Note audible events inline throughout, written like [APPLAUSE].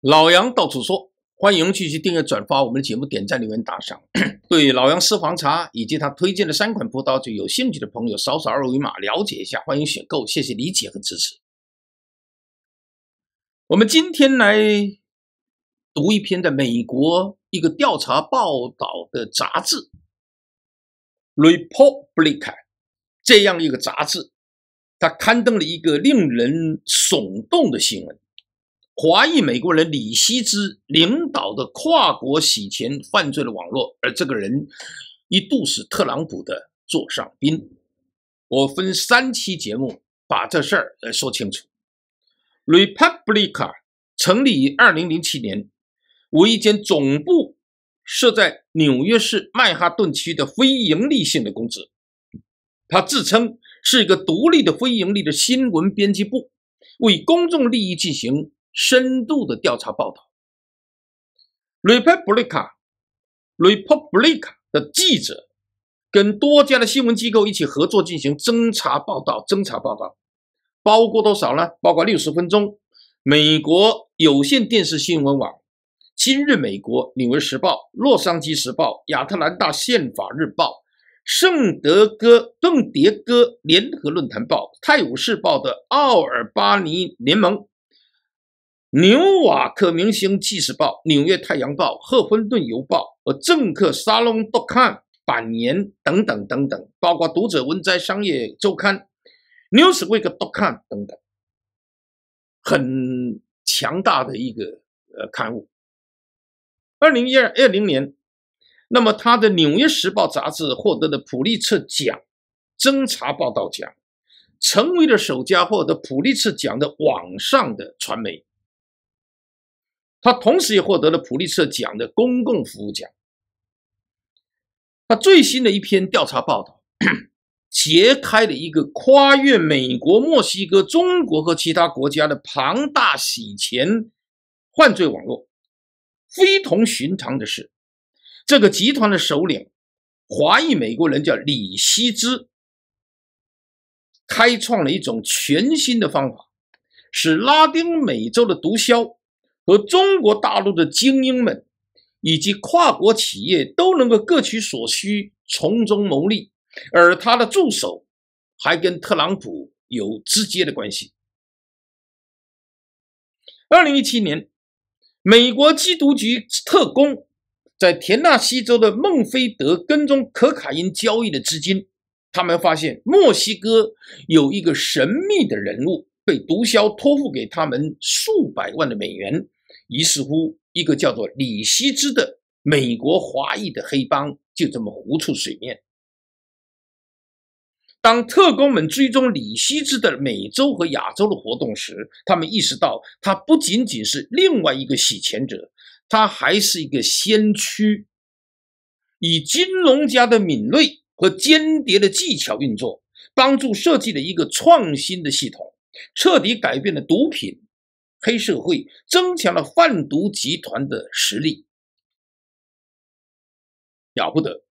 老杨到处说，欢迎继续订阅、转发我们的节目，点赞、留言、打赏。[CLEARS THROAT] 对老杨私房茶以及他推荐的三款葡萄酒有兴趣的朋友，扫扫二维码了解一下，欢迎选购，谢谢理解和支持。我们今天来读一篇在美国一个调查报道的杂志《Report Blake》这样一个杂志，它刊登了一个令人耸动的新闻。华裔美国人李希之领导的跨国洗钱犯罪的网络，而这个人一度是特朗普的座上宾。我分三期节目把这事儿说清楚。《Republic》a 成立于二零零七年，为一间总部设在纽约市曼哈顿区的非营利性的公司，它自称是一个独立的非营利的新闻编辑部，为公众利益进行。深度的调查报道，Republic Republic 的记者跟多家的新闻机构一起合作进行侦查报道。侦查报道包括多少呢？包括六十分钟、美国有线电视新闻网、今日美国、纽约时报、洛杉矶时报、亚特兰大宪法日报、圣德哥邓迭戈联合论坛报、泰晤士报的奥尔巴尼联盟。《纽瓦克明星纪事报》、《纽约太阳报》、《赫芬顿邮报》和《政客沙龙周刊》板年等等等等，包括《读者文摘》、《商业周刊》、《Newsweek》周刊等等，很强大的一个呃刊物。二零一二二零年，那么他的《纽约时报》杂志获得的普利策奖——侦查报道奖，成为了首家获得普利策奖的网上的传媒。他同时也获得了普利策奖的公共服务奖。他最新的一篇调查报道，揭 [CLEARS THROAT] 开了一个跨越美国、墨西哥、中国和其他国家的庞大洗钱犯罪网络。非同寻常的是，这个集团的首领，华裔美国人叫李希之，开创了一种全新的方法，使拉丁美洲的毒枭。和中国大陆的精英们，以及跨国企业都能够各取所需，从中牟利。而他的助手还跟特朗普有直接的关系。二零一七年，美国缉毒局特工在田纳西州的孟菲德跟踪可卡因交易的资金，他们发现墨西哥有一个神秘的人物被毒枭托付给他们数百万的美元。于是乎，一个叫做李希之的美国华裔的黑帮就这么浮出水面。当特工们追踪李希之的美洲和亚洲的活动时，他们意识到他不仅仅是另外一个洗钱者，他还是一个先驱，以金融家的敏锐和间谍的技巧运作，帮助设计了一个创新的系统，彻底改变了毒品。黑社会增强了贩毒集团的实力，了不得。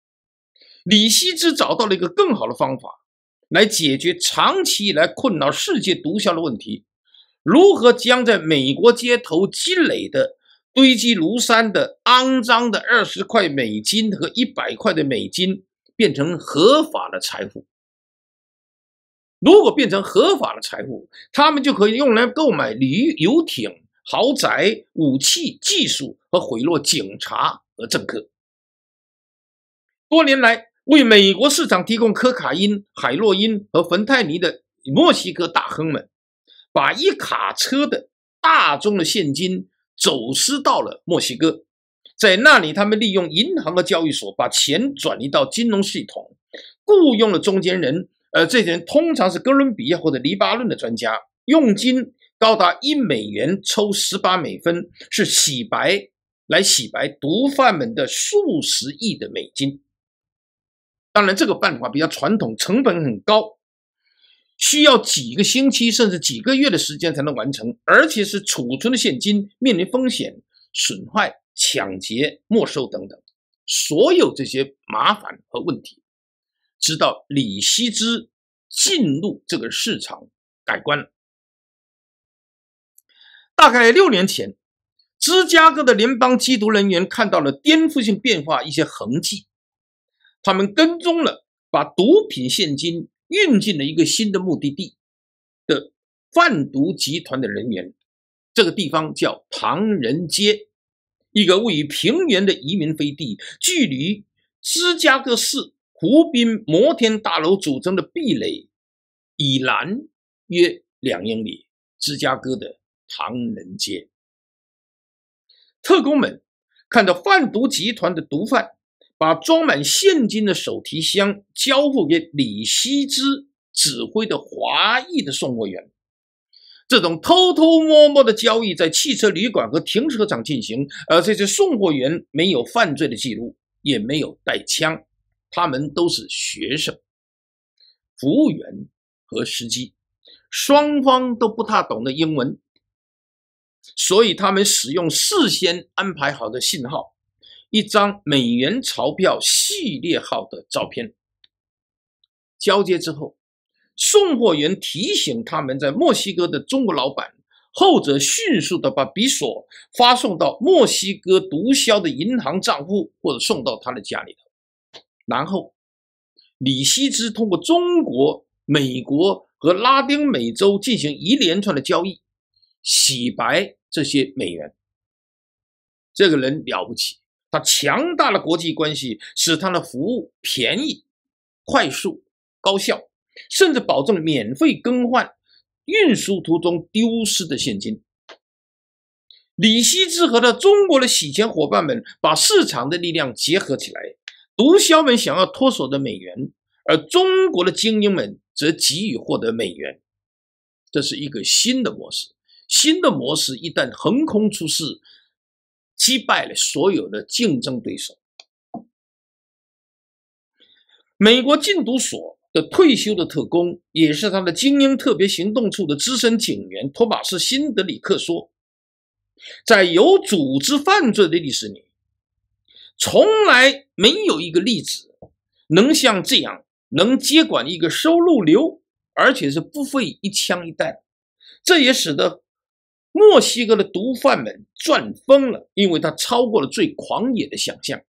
李希之找到了一个更好的方法，来解决长期以来困扰世界毒枭的问题：如何将在美国街头积累的、堆积如山的、肮脏的二十块美金和一百块的美金，变成合法的财富？如果变成合法的财富，他们就可以用来购买旅游艇、豪宅、武器、技术和贿赂警察和政客。多年来，为美国市场提供可卡因、海洛因和芬太尼的墨西哥大亨们，把一卡车的大宗的现金走私到了墨西哥，在那里，他们利用银行和交易所把钱转移到金融系统，雇佣了中间人。呃，这些人通常是哥伦比亚或者黎巴嫩的专家，佣金高达一美元抽十八美分，是洗白来洗白毒贩们的数十亿的美金。当然，这个办法比较传统，成本很高，需要几个星期甚至几个月的时间才能完成，而且是储存的现金面临风险、损坏、抢劫、没收等等，所有这些麻烦和问题。直到李希之进入这个市场，改观了。大概六年前，芝加哥的联邦缉毒人员看到了颠覆性变化一些痕迹，他们跟踪了把毒品现金运进了一个新的目的地的贩毒集团的人员，这个地方叫唐人街，一个位于平原的移民飞地，距离芝加哥市。湖滨摩天大楼组成的壁垒以南约两英里，芝加哥的唐人街。特工们看到贩毒集团的毒贩把装满现金的手提箱交付给李希之指挥的华裔的送货员。这种偷偷摸摸的交易在汽车旅馆和停车场进行，而这些送货员没有犯罪的记录，也没有带枪。他们都是学生、服务员和司机，双方都不太懂得英文，所以他们使用事先安排好的信号——一张美元钞票系列号的照片。交接之后，送货员提醒他们在墨西哥的中国老板，后者迅速的把比索发送到墨西哥毒枭的银行账户，或者送到他的家里头。然后，李希之通过中国、美国和拉丁美洲进行一连串的交易，洗白这些美元。这个人了不起，他强大的国际关系使他的服务便宜、快速、高效，甚至保证免费更换运输途中丢失的现金。李希之和他的中国的洗钱伙伴们把市场的力量结合起来。毒枭们想要脱手的美元，而中国的精英们则急于获得美元。这是一个新的模式，新的模式一旦横空出世，击败了所有的竞争对手。美国禁毒所的退休的特工，也是他的精英特别行动处的资深警员托马斯·辛德里克说：“在有组织犯罪的历史里。”从来没有一个例子能像这样能接管一个收入流，而且是不费一枪一弹。这也使得墨西哥的毒贩们赚疯了，因为他超过了最狂野的想象。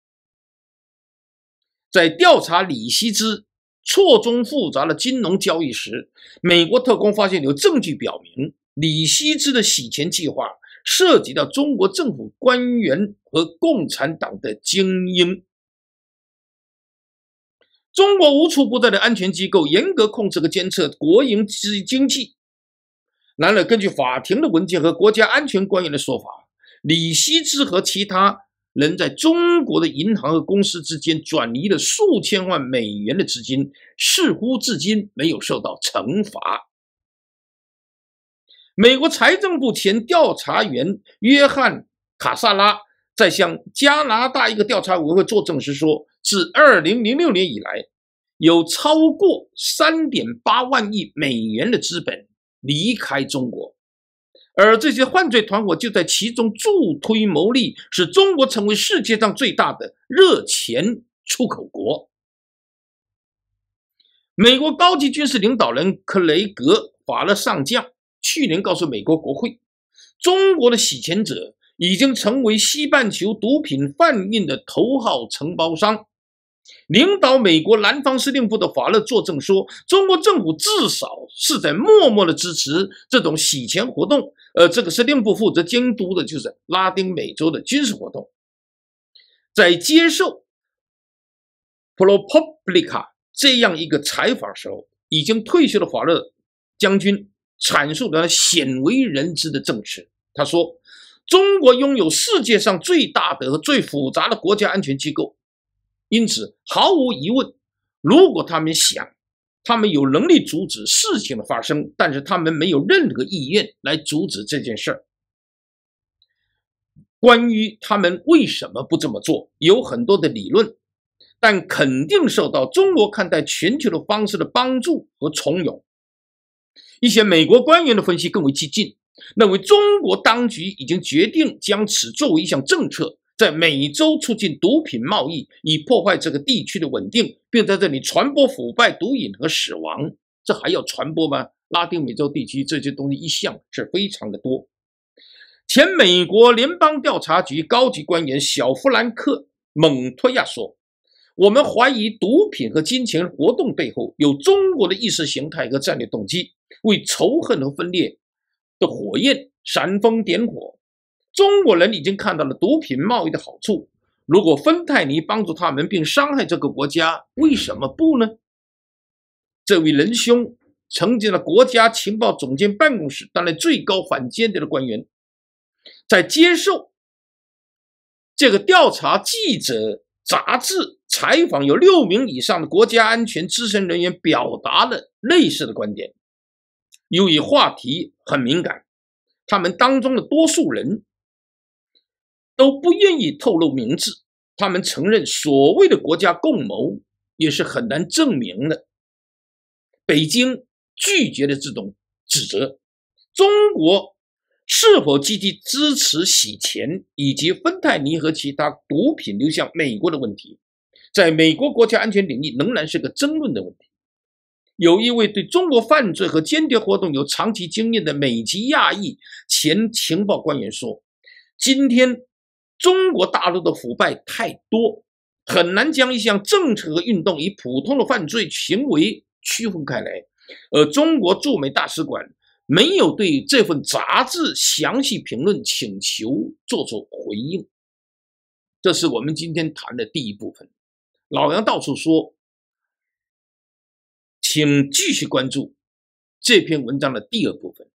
在调查李希之错综复杂的金融交易时，美国特工发现有证据表明李希之的洗钱计划。涉及到中国政府官员和共产党的精英，中国无处不在的安全机构严格控制和监测国营经济。然而，根据法庭的文件和国家安全官员的说法，李希之和其他人在中国的银行和公司之间转移了数千万美元的资金，似乎至今没有受到惩罚。美国财政部前调查员约翰·卡萨拉在向加拿大一个调查委员会作证时说：“自2006年以来，有超过3.8万亿美元的资本离开中国，而这些犯罪团伙就在其中助推牟利，使中国成为世界上最大的热钱出口国。”美国高级军事领导人克雷格·法勒上将。去年告诉美国国会，中国的洗钱者已经成为西半球毒品贩运的头号承包商。领导美国南方司令部的法勒作证说，中国政府至少是在默默的支持这种洗钱活动。呃，这个司令部负责监督的就是拉丁美洲的军事活动。在接受《ProPublica》这样一个采访时候，已经退休的华勒将军。阐述的鲜为人知的证词。他说：“中国拥有世界上最大的和最复杂的国家安全机构，因此毫无疑问，如果他们想，他们有能力阻止事情的发生，但是他们没有任何意愿来阻止这件事儿。关于他们为什么不这么做，有很多的理论，但肯定受到中国看待全球的方式的帮助和重恿。”一些美国官员的分析更为激进，认为中国当局已经决定将此作为一项政策，在美洲促进毒品贸易，以破坏这个地区的稳定，并在这里传播腐败、毒瘾和死亡。这还要传播吗？拉丁美洲地区这些东西一向是非常的多。前美国联邦调查局高级官员小弗兰克·蒙托亚说。我们怀疑毒品和金钱活动背后有中国的意识形态和战略动机，为仇恨和分裂的火焰煽风点火。中国人已经看到了毒品贸易的好处，如果芬太尼帮助他们并伤害这个国家，为什么不呢？这位仁兄曾经的国家情报总监办公室担任最高反间谍的官员，在接受这个调查记者杂志。采访有六名以上的国家安全资深人员，表达了类似的观点。由于话题很敏感，他们当中的多数人都不愿意透露名字。他们承认所谓的国家共谋也是很难证明的。北京拒绝了这种指责。中国是否积极支持洗钱以及芬太尼和其他毒品流向美国的问题？在美国国家安全领域仍然是个争论的问题。有一位对中国犯罪和间谍活动有长期经验的美籍亚裔前情报官员说：“今天中国大陆的腐败太多，很难将一项政策和运动以普通的犯罪行为区分开来。”而中国驻美大使馆没有对这份杂志详细评论请求做出回应。这是我们今天谈的第一部分。老杨到处说，请继续关注这篇文章的第二部分。